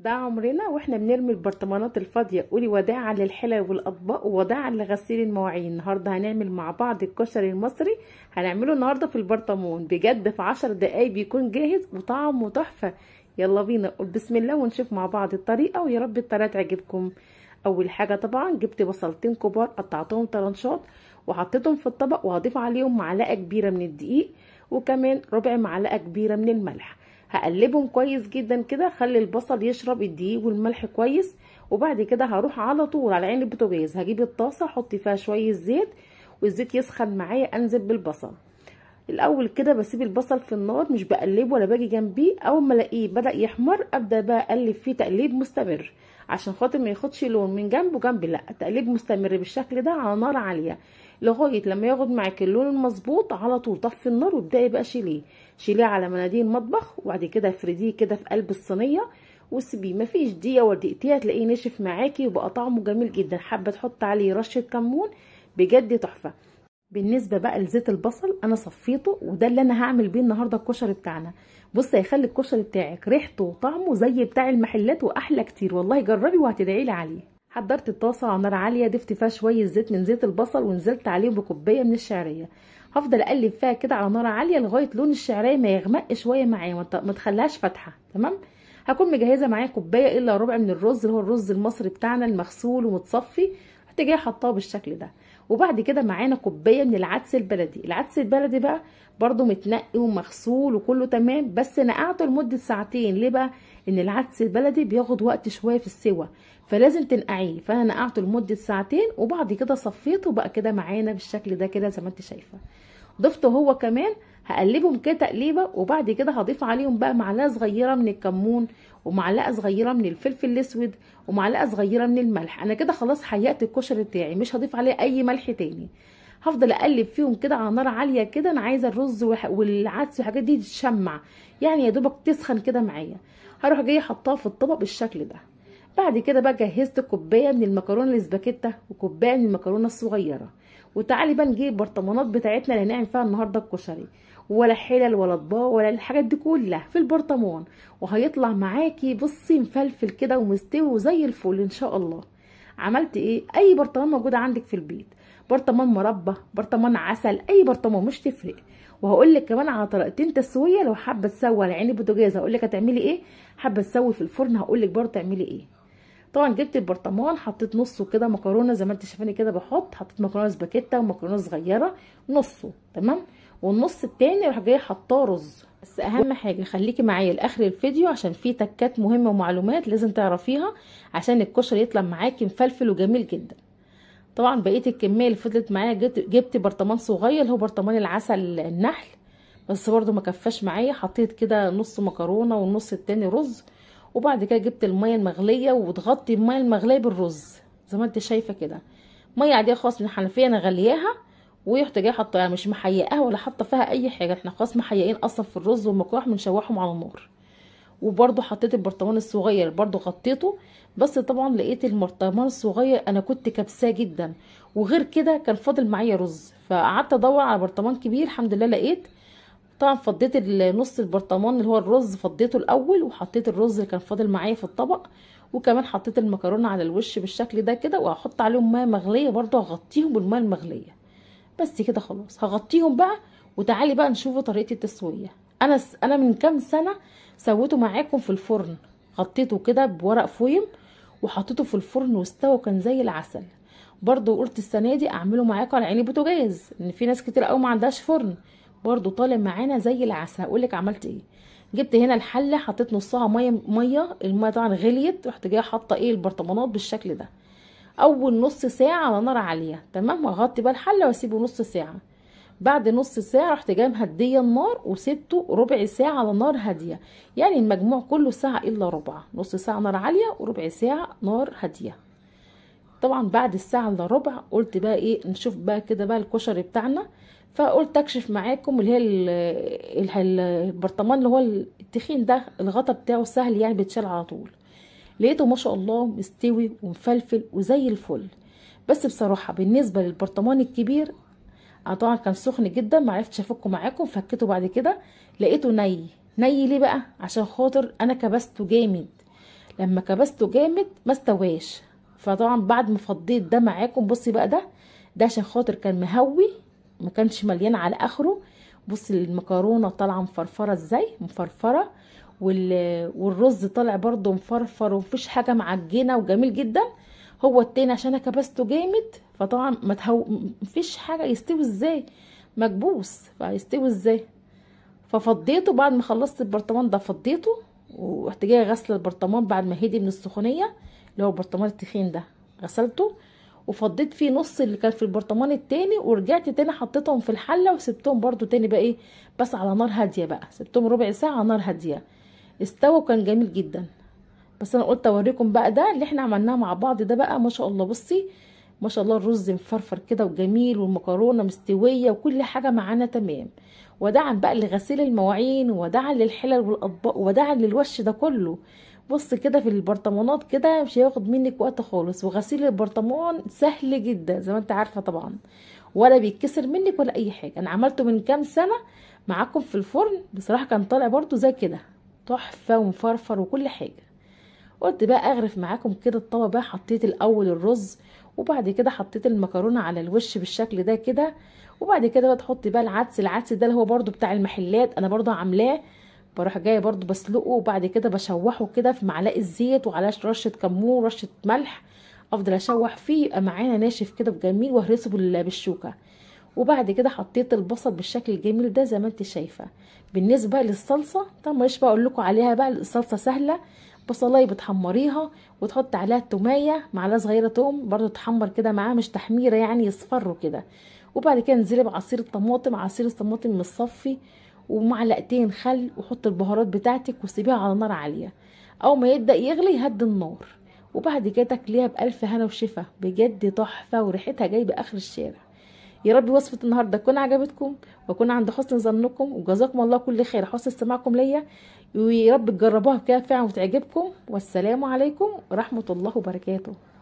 ده عمرنا واحنا بنرمي البرطمانات الفاضيه قولي وداعا للحلل والاطباق ووداعا لغسيل المواعين النهارده هنعمل مع بعض الكشري المصري هنعمله النهارده في البرطمان بجد في عشر دقايق بيكون جاهز وطعمه تحفه يلا بينا قول بسم الله ونشوف مع بعض الطريقه ويا رب الطريقه تعجبكم اول حاجه طبعا جبت بصلتين كبار قطعتهم طرنشات وحطيتهم في الطبق وهضيف عليهم معلقه كبيره من الدقيق وكمان ربع معلقه كبيره من الملح هقلبهم كويس جدا كده خلي البصل يشرب الدقيق والملح كويس وبعد كده هروح على طول على عين البوتاجاز هجيب الطاسه احط فيها شويه زيت والزيت يسخن معايا انزل بالبصل الاول كده بسيب البصل في النار مش بقلبه ولا باجي جنبيه اول ما الاقيه بدا يحمر ابدا بقى اقلب فيه تقليب مستمر عشان خاطر ما ياخدش لون من جنب وجنب لا تقليب مستمر بالشكل ده على نار عاليه لغايه لما ياخد معاك اللون المظبوط على طول طفي النار وابداي بقى شيليه شيليه على مناديل مطبخ وبعد كده افرديه كده في قلب الصينيه وسيبيه مفيش دقيقه ولا دقيقتين هتلاقيه نشف معاكي وبقى طعمه جميل جدا حابه تحط عليه رشه كمون بجد تحفه بالنسبه بقى لزيت البصل انا صفيته وده اللي انا هعمل بيه النهارده الكشري بتاعنا بص هيخلي الكشري بتاعك ريحته وطعمه زي بتاع المحلات واحلى كتير والله جربي وهتدعيلي عليه حضرت الطاسه على نار عاليه ضفت فيها شويه زيت من زيت البصل ونزلت عليه بكوبايه من الشعريه هفضل اقلب فيها كده على نار عاليه لغايه لون الشعريه ما يغمق شويه معايا ما تخليهاش فاتحه تمام هكون مجهزه معايا كوبايه الا ربع من الرز اللي هو الرز المصري بتاعنا المغسول ومتصفي رحت جايه حطاه بالشكل ده وبعد كده معانا كوبايه من العدس البلدي العدس البلدي بقى برده متنقي ومغسول وكله تمام بس نقعته لمده ساعتين ليه بقى ان العدس البلدي بياخد وقت شويه في السوى فلازم تنقعيه فانا نقعته لمده ساعتين وبعد كده صفيته وبقى كده معانا بالشكل ده كده زي ما انت شايفه ضفته هو كمان هقلبهم كده تقليبه وبعد كده هضيف عليهم بقى معلقه صغيره من الكمون ومعلقه صغيره من الفلفل الاسود ومعلقه صغيره من الملح انا كده خلاص حيقت الكشري بتاعي مش هضيف عليه اي ملح تاني هفضل اقلب فيهم كده على نار عاليه كده انا عايزه الرز والعدس والحاجات دي تتشمع يعني يا دوبك تسخن كده معايا هروح جايه حطاها في الطبق بالشكل ده بعد كده بقى جهزت كوبايه من المكرونه الاسباجيتا وكوبايه من المكرونه الصغيره وتعالي بقى نجيب البرطمانات بتاعتنا اللي هنعمل فيها النهارده الكشري ولا حلل ولا اطباق ولا الحاجات دي كلها في البرطمان وهيطلع معاكي بصي مفلفل كده ومستوي وزي الفل ان شاء الله عملت ايه اي برطمان موجود عندك في البيت برطمان مربى برطمان عسل اي برطمان مش تفرق وهقول لك كمان على طريقتين تسويه لو حابه تسوي على عيني البوتاجاز هقول لك هتعملي ايه حابه تسوي في الفرن هقول لك برده تعملي ايه طبعا جبت البرطمان حطيت نصه كده مكرونه زي ما انت شايفاني كده بحط حطيت مكرونه سباكيتا ومكرونه صغيره نصه تمام والنص التاني راح جايه حاطاه رز بس اهم حاجه خليكي معايا لاخر الفيديو عشان في تكات مهمه ومعلومات لازم تعرفيها عشان الكشري يطلع معاكي مفلفل وجميل جدا طبعا بقيه الكميه اللي فضلت معايا جبت, جبت برطمان صغير اللي هو برطمان العسل النحل بس برضو ما كفاش معايا حطيت كده نص مكرونه والنص التاني رز وبعد كده جبت الميه المغليه وتغطي الميه المغليه بالرز زي ما انت شايفه كده ميه عاديه خالص من الحنفيه انا غلياها ورحت جايه حطاها يعني مش محيقاها ولا حاطه فيها اي حاجه احنا خلاص محيقين اصلا في الرز والمكرونه بنشوحهم على النار وبرده حطيت البرطمان الصغير برده غطيته بس طبعا لقيت البرطمان الصغير انا كنت كبساه جدا وغير كده كان فاضل معايا رز فقعدت ادور على برطمان كبير الحمد لله لقيت طبعا فضيت نص البرطمان اللي هو الرز فضيته الاول وحطيت الرز اللي كان فاضل معايا في الطبق وكمان حطيت المكرونه على الوش بالشكل ده كده وهحط عليهم ميه مغليه برضو هغطيهم بالميه المغليه بس كده خلاص هغطيهم بقى وتعالي بقى نشوف طريقه التسويه انا انا من كام سنه سويته معاكم في الفرن غطيته كده بورق فويم وحطيته في الفرن واستوى كان زي العسل برضو قلت السنه دي اعمله معاكم على عيني بوتاجاز ان في ناس كتير قوي ما عندهاش فرن برضو طالع معانا زي العسل هقول لك عملت ايه جبت هنا الحله حطيت نصها ميه ميه الميه طبعا غليت رحت جايه حاطه ايه البرطمانات بالشكل ده اول نص ساعه على نار عاليه تمام واغطي بقى الحله واسيبه نص ساعه بعد نص ساعه رحت جايه مهديه النار وسبته ربع ساعه على نار هاديه يعني المجموع كله ساعه الا ربع نص ساعه نار عاليه وربع ساعه نار هاديه طبعا بعد الساعه الا ربع قلت بقى ايه نشوف بقى كده بقى الكشري بتاعنا فقلت اكشف معاكم اللي هي البرطمان اللي هو التخين ده الغطا بتاعه سهل يعني بيتشال على طول لقيته ما شاء الله مستوي ومفلفل وزي الفل بس بصراحه بالنسبه للبرطمان الكبير انا طبعا كان سخن جدا معرفتش افكه معاكم فكيته بعد كده لقيته ني ني ليه بقى عشان خاطر انا كبسته جامد لما كبسته جامد ما استواش فطبعا بعد ما فضيت ده معاكم بصي بقى ده ده عشان خاطر كان مهوي ما كانش مليان على اخره بص المكرونه طالعه مفرفره ازاي مفرفره والرز طالع برده مفرفر ومفيش حاجه معجنه وجميل جدا هو التاني عشان انا كبسته جامد فطبعا ما تهو مفيش حاجه يستوي ازاي مكبوس هيستوي ازاي ففضيته بعد ما خلصت البرطمان ده فضيته ورحت جايه غسله البرطمان بعد ما هدي من السخونيه اللي هو البرطمان التخين ده غسلته وفضيت فيه نص اللي كان في البرطمان التاني ورجعت تاني حطيتهم في الحله وسبتهم برضو تاني بقى ايه بس على نار هاديه بقى سبتهم ربع ساعه على نار هاديه استوى وكان جميل جدا بس انا قلت اوريكم بقى ده اللي احنا عملناه مع بعض ده بقى ما شاء الله بصي ما شاء الله الرز مفرفر كده وجميل والمكرونه مستويه وكل حاجه معانا تمام وداعا بقى لغسيل المواعين وداعا للحلل والاطباق وداعا للوش ده كله بص كده في البرطمانات كده مش هياخد منك وقت خالص وغسيل البرطمان سهل جدا زي ما انت عارفه طبعا ولا بيتكسر منك ولا اي حاجه انا عملته من كام سنه معاكم في الفرن بصراحه كان طالع برضو زي كده تحفه ومفرفر وكل حاجه قلت بقى اغرف معاكم كده الطبق بقى حطيت الاول الرز وبعد كده حطيت المكرونه على الوش بالشكل ده كده وبعد كده بقى تحطي بقى العدس العدس ده اللي هو برضو بتاع المحلات انا برضو عاملاه بروح جايه برضو بسلقه وبعد كده بشوحه كده في معلقه زيت وعلى رشه كمون رشه ملح افضل اشوح فيه يبقى معانا ناشف كده بجميل وهرسه بالشوكه وبعد كده حطيت البصل بالشكل الجميل ده زي ما انت شايفه بالنسبه للصلصه طب ما بقى اقول لكم عليها بقى الصلصه سهله بصلايه بتحمريها وتحط عليها التوميه معلقه صغيره توم برضو تحمر كده معاه مش تحميره يعني يصفروا كده وبعد كده نزلي بعصير الطماطم عصير الطماطم متصفي ومعلقتين خل وحط البهارات بتاعتك وسيبيها على نار عاليه اول ما يبدا يغلي هدي النار وبعد كده تاكليها بالف هنا وشفا بجد تحفه وريحتها جايبه اخر الشارع يا رب وصفة النهاردة تكون عجبتكم واكون عند حسن ظنكم وجزاكم الله كل خير حسن استماعكم ليا ويا رب تجربوها كده فعلا وتعجبكم والسلام عليكم ورحمة الله وبركاته